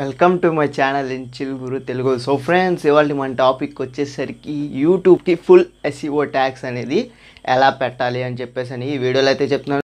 welcome to my channel chill guru Telugu so friends ఇవాళ మన topic వచ్చేసరికి యూట్యూబ్కి ఫుల్ ఎస్ఈఓ ట్యాక్స్ అనేది ఎలా పెట్టాలి అని చెప్పేసి అని ఈ వీడియోలో అయితే చెప్తున్నాను